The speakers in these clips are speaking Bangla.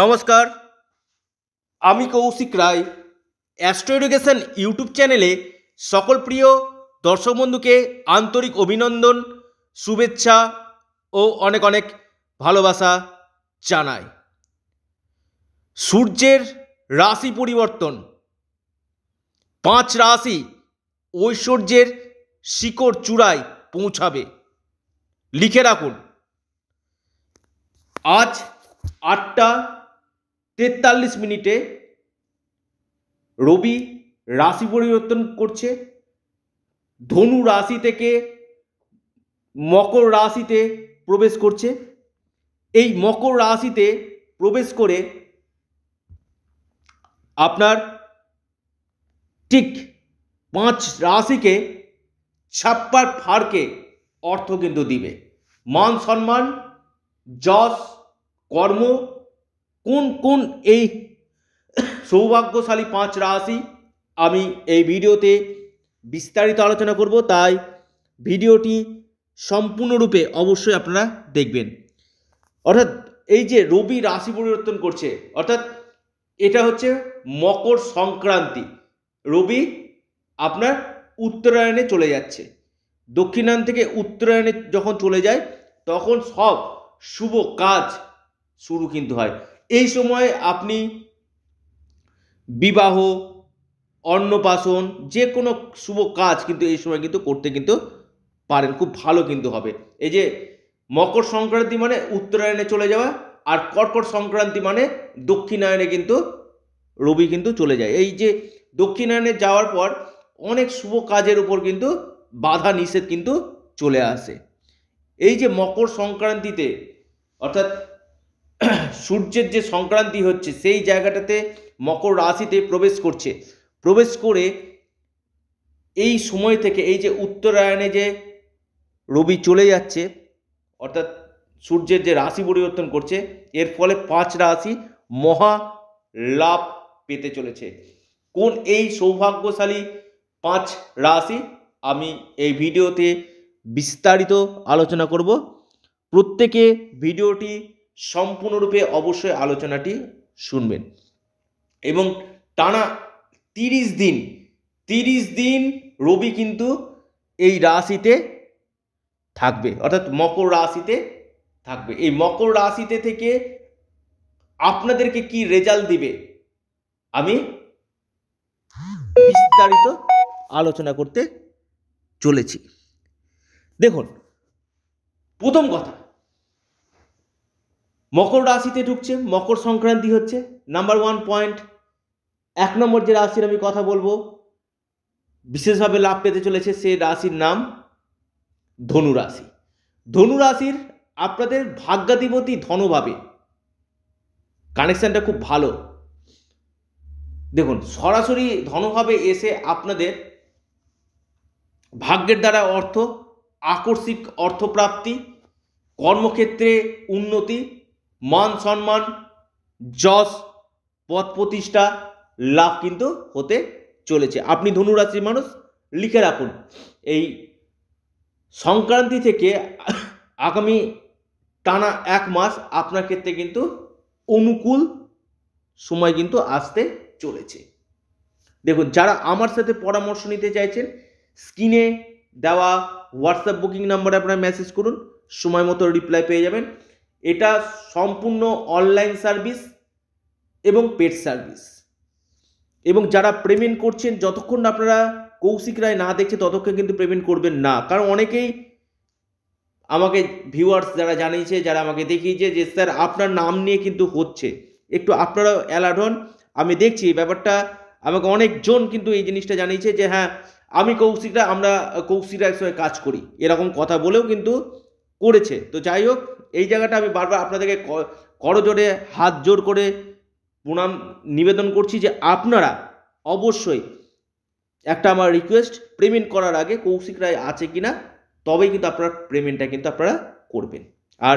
নমস্কার আমি Koushik Roy astro education YouTube চ্যানেলে সকল প্রিয় দর্শক বন্ধুকে আন্তরিক অভিনন্দন শুভেচ্ছা ও অনেক অনেক ভালোবাসা জানাই সূর্যের রাশি পরিবর্তন পাঁচ রাশি ঐশ্বর্যের শিকড় চূড়ায় পৌঁছাবে লিখে রাখুন আজ আটটা তেতাল্লিশ মিনিটে রবি রাশি পরিবর্তন করছে ধনু রাশি থেকে মকর রাশিতে প্রবেশ করছে এই মকর রাশিতে প্রবেশ করে আপনার ঠিক পাঁচ রাশিকে ছাপ্পার ফাড়কে অর্থ কিন্তু দিবে মান সম্মান যশ কর্ম কোন কোন এই সৌভাগ্যশালী পাঁচ রাশি আমি এই ভিডিওতে বিস্তারিত আলোচনা করব তাই ভিডিওটি সম্পূর্ণরূপে অবশ্যই আপনারা দেখবেন অর্থাৎ এই যে রবি রাশি পরিবর্তন করছে অর্থাৎ এটা হচ্ছে মকর সংক্রান্তি রবি আপনার উত্তরায়ণে চলে যাচ্ছে দক্ষিণায়ন থেকে উত্তরায়ণে যখন চলে যায় তখন সব শুভ কাজ শুরু কিন্তু হয় এই সময় আপনি বিবাহ অন্নপ্রাশন যে কোনো শুভ কাজ কিন্তু এই সময় কিন্তু করতে কিন্তু পারেন খুব ভালো কিন্তু হবে এই যে মকর সংক্রান্তি মানে উত্তরায়ণে চলে যাওয়া আর কর্কট সংক্রান্তি মানে দক্ষিণায়নে কিন্তু রবি কিন্তু চলে যায় এই যে দক্ষিণায়নে যাওয়ার পর অনেক শুভ কাজের উপর কিন্তু বাধা নিষেধ কিন্তু চলে আসে এই যে মকর সংক্রান্তিতে অর্থাৎ সূর্যের যে সংক্রান্তি হচ্ছে সেই জায়গাটাতে মকর রাশিতে প্রবেশ করছে প্রবেশ করে এই সময় থেকে এই যে উত্তরায়ণে যে রবি চলে যাচ্ছে অর্থাৎ সূর্যের যে রাশি পরিবর্তন করছে এর ফলে পাঁচ রাশি মহা লাভ পেতে চলেছে কোন এই সৌভাগ্যশালী পাঁচ রাশি আমি এই ভিডিওতে বিস্তারিত আলোচনা করব প্রত্যেকে ভিডিওটি সম্পূর্ণরূপে অবশ্যই আলোচনাটি শুনবেন এবং টানা তিরিশ দিন তিরিশ দিন রবি কিন্তু এই রাশিতে থাকবে অর্থাৎ মকর রাশিতে থাকবে এই মকর রাশিতে থেকে আপনাদেরকে কি রেজাল্ট দিবে আমি বিস্তারিত আলোচনা করতে চলেছি দেখুন প্রথম কথা মকর রাশিতে ঢুকছে মকর সংক্রান্তি হচ্ছে নাম্বার ওয়ান পয়েন্ট এক নম্বর যে রাশির আমি কথা বলবো বিশেষভাবে লাভ পেতে চলেছে সে রাশির নাম ধনু রাশি ধনু রাশির আপনাদের ভাগ্যাধিপতি ধনভাবে কানেকশানটা খুব ভালো দেখুন সরাসরি ধনভাবে এসে আপনাদের ভাগ্যের দ্বারা অর্থ আকস্মিক অর্থপ্রাপ্তি কর্মক্ষেত্রে উন্নতি মান সম্মান যশ পথ প্রতিষ্ঠা লাভ কিন্তু হতে চলেছে আপনি ধনুরাশির মানুষ লিখে রাখুন এই সংক্রান্তি থেকে আগামী টানা এক মাস আপনার ক্ষেত্রে কিন্তু অনুকূল সময় কিন্তু আসতে চলেছে দেখুন যারা আমার সাথে পরামর্শ নিতে চাইছেন স্ক্রিনে দেওয়া হোয়াটসঅ্যাপ বুকিং নাম্বারে আপনারা মেসেজ করুন সময় মতো রিপ্লাই পেয়ে যাবেন এটা সম্পূর্ণ অনলাইন সার্ভিস এবং পেড সার্ভিস এবং যারা পেমেন্ট করছেন যতক্ষণ আপনারা কৌশিক রায় না দেখছে ততক্ষণ কিন্তু পেমেন্ট করবেন না কারণ অনেকেই আমাকে ভিউয়ার্স যারা জানিয়েছে যারা আমাকে দেখিয়েছে যে স্যার আপনার নাম নিয়ে কিন্তু হচ্ছে একটু আপনারা অ্যালার্ট হন আমি দেখছি ব্যাপারটা আমাকে অনেকজন কিন্তু এই জিনিসটা জানিয়েছে যে হ্যাঁ আমি কৌশিকরা আমরা কৌশিকরা একসঙ্গে কাজ করি এরকম কথা বলেও কিন্তু করেছে তো যাই হোক এই জায়গাটা আমি বারবার আপনাদেরকে করজোরে হাত জোর করে প্রণাম নিবেদন করছি যে আপনারা অবশ্যই একটা আমার রিকোয়েস্ট পেমেন্ট করার আগে কৌশিক রায় আছে কি না তবেই কিন্তু আপনারা পেমেন্টটা কিন্তু আপনারা করবেন আর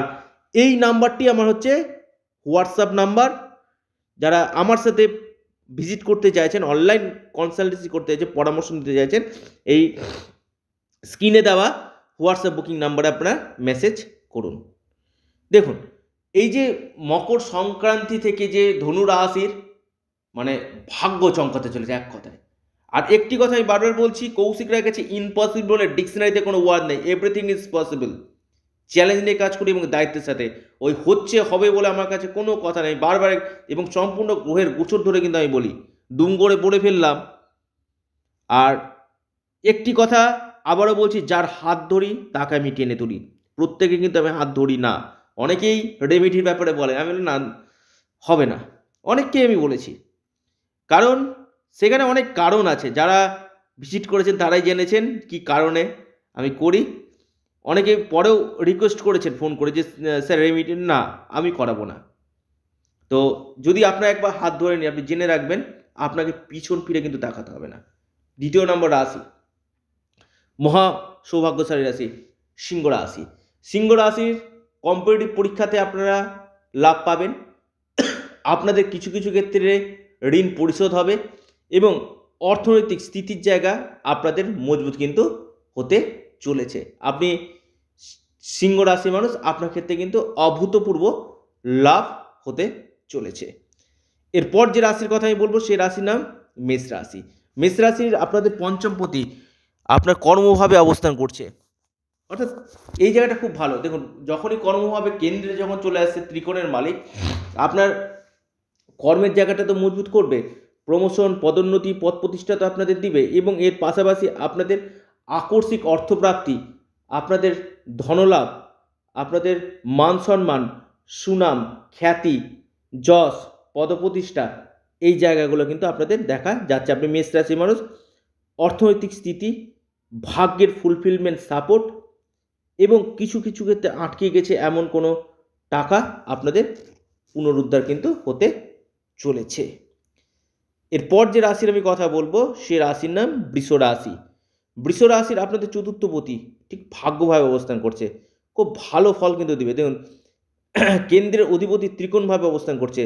এই নাম্বারটি আমার হচ্ছে হোয়াটসঅ্যাপ নাম্বার যারা আমার সাথে ভিজিট করতে চাইছেন অনলাইন কনসালটেন্সি করতে চাইছেন পরামর্শ নিতে চাইছেন এই স্ক্রিনে দেওয়া হোয়াটসঅ্যাপ বুকিং নাম্বারে আপনারা মেসেজ করুন দেখুন এই যে মকর সংক্রান্তি থেকে যে ধনু রাশির মানে ভাগ্য চমকাতে চলেছে এক কথায় আর একটি কথা আমি বারবার বলছি কৌশিকরা কাছে ইম্পসিবল ডিকশনারিতে কোনো ওয়ার্ড নেই এভরিথিং ইজ পসিবল চ্যালেঞ্জ নিয়ে কাজ করি এবং দায়িত্বের সাথে ওই হচ্ছে হবে বলে আমার কাছে কোনো কথা নেই বারবার এবং সম্পূর্ণ গ্রহের গোছর ধরে কিন্তু আমি বলি দুম করে পড়ে ফেললাম আর একটি কথা আবারও বলছি যার হাত ধরি তাকে আমি টেনে তুলি প্রত্যেকে কিন্তু আমি হাত ধরি না অনেকেই রেমিডির ব্যাপারে বলে আমি বলি না হবে না অনেককেই আমি বলেছি কারণ সেখানে অনেক কারণ আছে যারা ভিজিট করেছেন তারাই জেনেছেন কি কারণে আমি করি অনেকে পরেও রিকোয়েস্ট করেছেন ফোন করে যে স্যার রেমিডি না আমি করাবো না তো যদি আপনার একবার হাত ধরে নিয়ে আপনি জেনে রাখবেন আপনাকে পিছন ফিরে কিন্তু দেখাতে হবে না দ্বিতীয় নম্বর রাশি মহা সৌভাগ্যশালী রাশি সিংহ রাশি সিংহ রাশির কম্পিটিটিভ পরীক্ষাতে আপনারা লাভ পাবেন আপনাদের কিছু কিছু ক্ষেত্রে ঋণ পরিশোধ হবে এবং অর্থনৈতিক স্থিতির জায়গা আপনাদের মজবুত কিন্তু হতে চলেছে আপনি সিংহ রাশির মানুষ আপনার ক্ষেত্রে কিন্তু অভূতপূর্ব লাভ হতে চলেছে এরপর যে রাশির কথা আমি বলবো সেই রাশির নাম মেষ রাশি মেষ রাশির আপনাদের পঞ্চম প্রতি আপনার কর্মভাবে অবস্থান করছে অর্থাৎ এই জায়গাটা খুব ভালো দেখুন যখনই কর্ম হবে কেন্দ্রে যখন চলে আসছে ত্রিকোণের মালিক আপনার কর্মের জায়গাটা তো মজবুত করবে প্রমোশন পদোন্নতি পদ প্রতিষ্ঠা তো আপনাদের দিবে এবং এর পাশাপাশি আপনাদের আকর্ষিক অর্থপ্রাপ্তি আপনাদের ধনলাভ আপনাদের মান সম্মান সুনাম খ্যাতি যশ পদপ্রতিষ্ঠা এই জায়গাগুলো কিন্তু আপনাদের দেখা যাচ্ছে আপনি মেষ রাশি মানুষ অর্থনৈতিক স্থিতি ভাগ্যের ফুলফিলমেন্ট সাপোর্ট এবং কিছু কিছু ক্ষেত্রে আটকে গেছে এমন কোনো টাকা আপনাদের পুনরুদ্ধার কিন্তু হতে চলেছে এরপর যে রাশির আমি কথা বলবো সে রাশির নাম বৃষ রাশি বৃষ রাশির আপনাদের চতুর্থপতি ঠিক ভাগ্যভাবে অবস্থান করছে খুব ভালো ফল কিন্তু দেবে দেখুন কেন্দ্রের অধিপতি ত্রিকোণভাবে অবস্থান করছে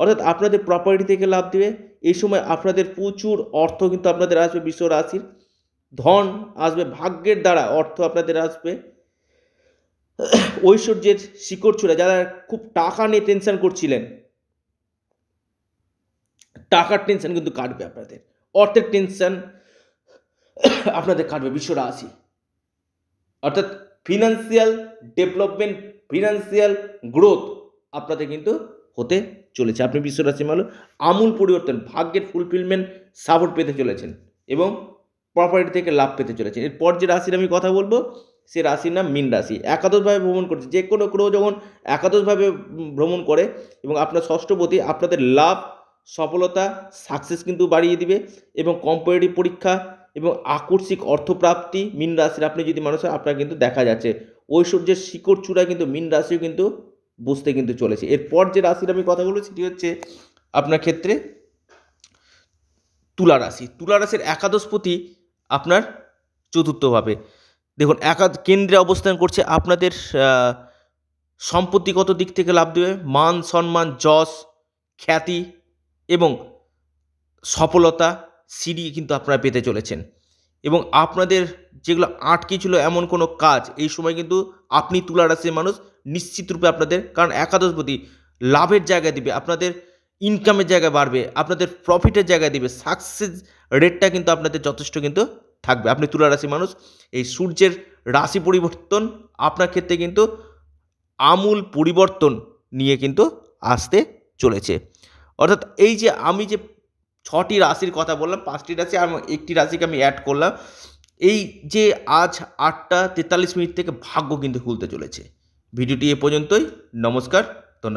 অর্থাৎ আপনাদের প্রপার্টি থেকে লাভ দেবে এই সময় আপনাদের প্রচুর অর্থ কিন্তু আপনাদের আসবে বৃষ রাশির ধন আসবে ভাগ্যের দ্বারা অর্থ আপনাদের আসবে ঐশ্বর্যের শিকড় ছুড়ে যারা খুব টাকা নিয়ে টেনশন করছিলেন টাকার টেনশন কিন্তু কাটবে আপনাদের অর্থের টেনশন আপনাদের কাটবে বিশ্ব রাশি অর্থাৎ ফিনান্সিয়াল ডেভেলপমেন্ট ফিনান্সিয়াল গ্রোথ আপনাদের কিন্তু হতে চলেছে আপনি বিশ্ব রাশি আমূল পরিবর্তন ভাগ্যের ফুলফিলমেন্ট সাপোর্ট পেতে চলেছেন এবং প্রপার্টি থেকে লাভ পেতে চলেছেন এরপর যে রাশির আমি কথা বলবো সে রাশির নাম মিন রাশি একাদশভাবে ভ্রমণ করছে যে কোনো গ্রহ যখন একাদশভাবে ভ্রমণ করে এবং আপনার ষষ্ঠপতি আপনাদের লাভ সফলতা সাকসেস কিন্তু বাড়িয়ে দিবে এবং কম্পিটিভ পরীক্ষা এবং আকস্মিক অর্থপ্রাপ্তি মিন রাশির আপনি যদি মানুষ হয় আপনার কিন্তু দেখা যাচ্ছে ঐশ্বর্যের শিকড় চূড়া কিন্তু মিন রাশিও কিন্তু বুঝতে কিন্তু চলেছে এরপর যে রাশির আমি কথা বলেছি সেটি হচ্ছে আপনার ক্ষেত্রে তুলা রাশি তুলা রাশির একাদশপতি আপনার চতুর্থভাবে দেখুন একা কেন্দ্রে অবস্থান করছে আপনাদের সম্পত্তিগত দিক থেকে লাভ দেবে মান সম্মান যশ খ্যাতি এবং সফলতা সিঁড়ি কিন্তু আপনারা পেতে চলেছেন এবং আপনাদের যেগুলো আটকে ছিল এমন কোনো কাজ এই সময় কিন্তু আপনি তুলার আসে মানুষ নিশ্চিত রূপে আপনাদের কারণ একাদশপতি লাভের জায়গা দিবে আপনাদের ইনকামের জায়গা বাড়বে আপনাদের প্রফিটের জায়গা দিবে সাকসেস রেটটা কিন্তু আপনাদের যথেষ্ট কিন্তু থাকবে আপনি তুলা রাশি মানুষ এই সূর্যের রাশি পরিবর্তন আপনার ক্ষেত্রে কিন্তু আমূল পরিবর্তন নিয়ে কিন্তু আসতে চলেছে অর্থাৎ এই যে আমি যে ছটি রাশির কথা বললাম পাঁচটি রাশি আর একটি রাশিকে আমি অ্যাড করলাম এই যে আজ আটটা তেতাল্লিশ মিনিট থেকে ভাগ্য কিন্তু খুলতে চলেছে ভিডিওটি এ পর্যন্তই নমস্কার